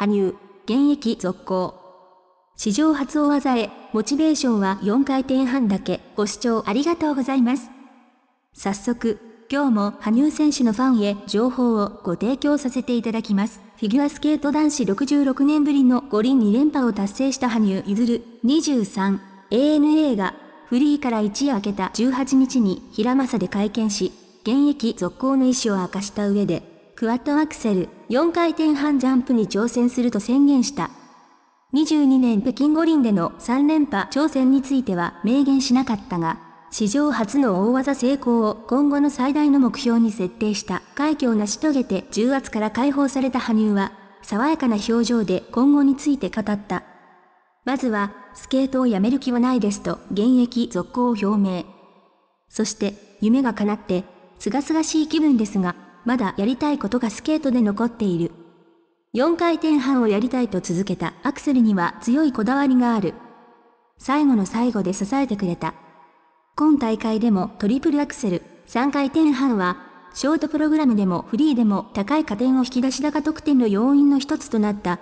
羽生、現役続行。史上初大技へ、モチベーションは4回転半だけ。ご視聴ありがとうございます。早速、今日も羽生選手のファンへ情報をご提供させていただきます。フィギュアスケート男子66年ぶりの五輪2連覇を達成した羽生結弦23 ANA がフリーから一夜明けた18日に平正で会見し、現役続行の意思を明かした上で、クワッドアクセル、4回転半ジャンプに挑戦すると宣言した。22年北京五輪での3連覇挑戦については明言しなかったが、史上初の大技成功を今後の最大の目標に設定した快挙を成し遂げて重圧から解放された羽生は、爽やかな表情で今後について語った。まずは、スケートをやめる気はないですと現役続行を表明。そして、夢が叶って、清々しい気分ですが、まだやりたいことがスケートで残っている。4回転半をやりたいと続けたアクセルには強いこだわりがある。最後の最後で支えてくれた。今大会でもトリプルアクセル、3回転半は、ショートプログラムでもフリーでも高い加点を引き出し高得点の要因の一つとなった。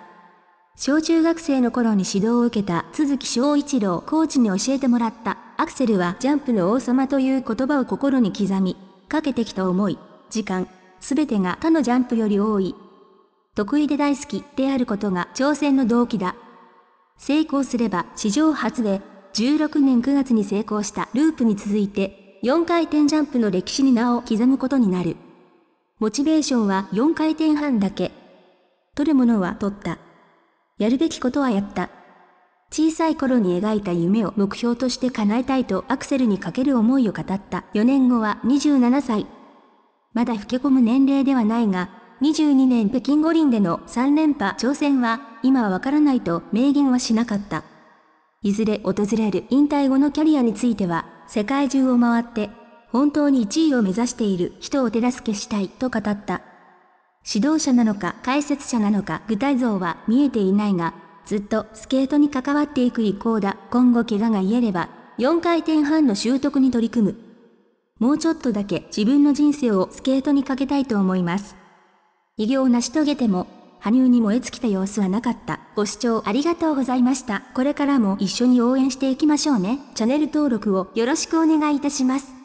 小中学生の頃に指導を受けた鈴木翔一郎コーチに教えてもらったアクセルはジャンプの王様という言葉を心に刻み、かけてきた思い、時間、すべてが他のジャンプより多い。得意で大好きであることが挑戦の動機だ。成功すれば史上初で、16年9月に成功したループに続いて、4回転ジャンプの歴史に名を刻むことになる。モチベーションは4回転半だけ。取るものは取った。やるべきことはやった。小さい頃に描いた夢を目標として叶えたいとアクセルにかける思いを語った4年後は27歳。まだ老け込む年齢ではないが、22年北京五輪での3連覇挑戦は、今はわからないと明言はしなかった。いずれ訪れる引退後のキャリアについては、世界中を回って、本当に1位を目指している人を手助けしたいと語った。指導者なのか解説者なのか具体像は見えていないが、ずっとスケートに関わっていく意向だ。今後怪我が癒えれば、4回転半の習得に取り組む。もうちょっとだけ自分の人生をスケートにかけたいと思います。偉業を成し遂げても、羽生に燃え尽きた様子はなかった。ご視聴ありがとうございました。これからも一緒に応援していきましょうね。チャンネル登録をよろしくお願いいたします。